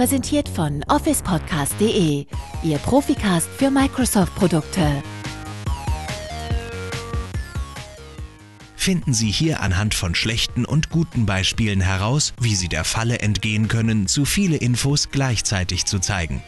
präsentiert von officepodcast.de, Ihr Proficast für Microsoft-Produkte. Finden Sie hier anhand von schlechten und guten Beispielen heraus, wie Sie der Falle entgehen können, zu viele Infos gleichzeitig zu zeigen.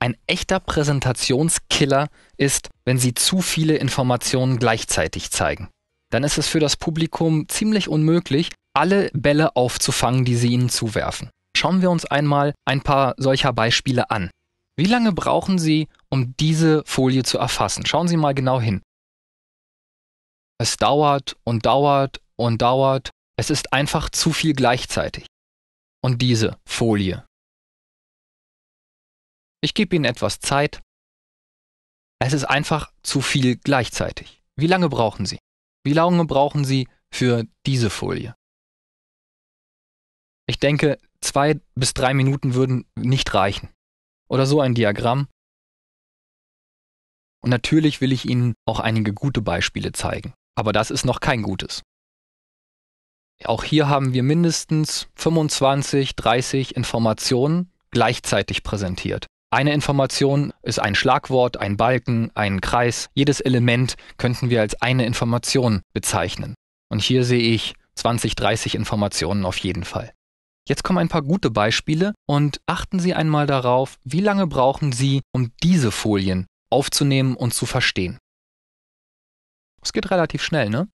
Ein echter Präsentationskiller ist, wenn Sie zu viele Informationen gleichzeitig zeigen dann ist es für das Publikum ziemlich unmöglich, alle Bälle aufzufangen, die sie ihnen zuwerfen. Schauen wir uns einmal ein paar solcher Beispiele an. Wie lange brauchen Sie, um diese Folie zu erfassen? Schauen Sie mal genau hin. Es dauert und dauert und dauert. Es ist einfach zu viel gleichzeitig. Und diese Folie. Ich gebe Ihnen etwas Zeit. Es ist einfach zu viel gleichzeitig. Wie lange brauchen Sie? Wie lange brauchen Sie für diese Folie? Ich denke, zwei bis drei Minuten würden nicht reichen. Oder so ein Diagramm. Und natürlich will ich Ihnen auch einige gute Beispiele zeigen. Aber das ist noch kein gutes. Auch hier haben wir mindestens 25, 30 Informationen gleichzeitig präsentiert. Eine Information ist ein Schlagwort, ein Balken, ein Kreis. Jedes Element könnten wir als eine Information bezeichnen. Und hier sehe ich 20, 30 Informationen auf jeden Fall. Jetzt kommen ein paar gute Beispiele und achten Sie einmal darauf, wie lange brauchen Sie, um diese Folien aufzunehmen und zu verstehen. Es geht relativ schnell, ne?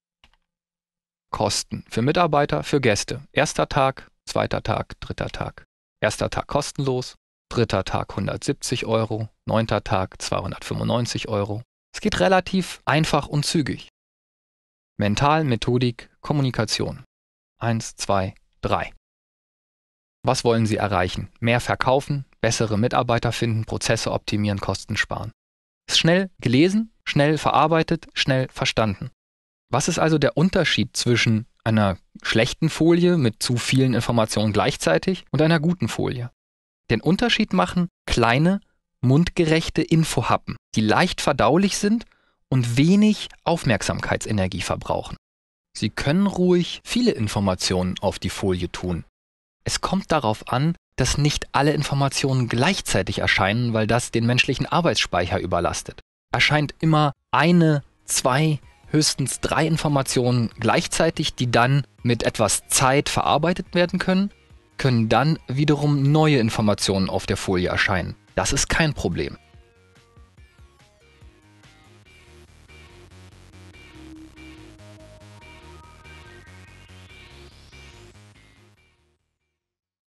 Kosten für Mitarbeiter, für Gäste. Erster Tag, zweiter Tag, dritter Tag. Erster Tag kostenlos, dritter Tag 170 Euro, neunter Tag 295 Euro. Es geht relativ einfach und zügig. Mental, Methodik, Kommunikation. Eins, zwei, drei. Was wollen Sie erreichen? Mehr verkaufen, bessere Mitarbeiter finden, Prozesse optimieren, Kosten sparen. Ist schnell gelesen, schnell verarbeitet, schnell verstanden. Was ist also der Unterschied zwischen einer schlechten Folie mit zu vielen Informationen gleichzeitig und einer guten Folie? Den Unterschied machen kleine, mundgerechte Infohappen, die leicht verdaulich sind und wenig Aufmerksamkeitsenergie verbrauchen. Sie können ruhig viele Informationen auf die Folie tun. Es kommt darauf an, dass nicht alle Informationen gleichzeitig erscheinen, weil das den menschlichen Arbeitsspeicher überlastet. Erscheint immer eine, zwei, höchstens drei Informationen gleichzeitig, die dann mit etwas Zeit verarbeitet werden können können dann wiederum neue Informationen auf der Folie erscheinen. Das ist kein Problem.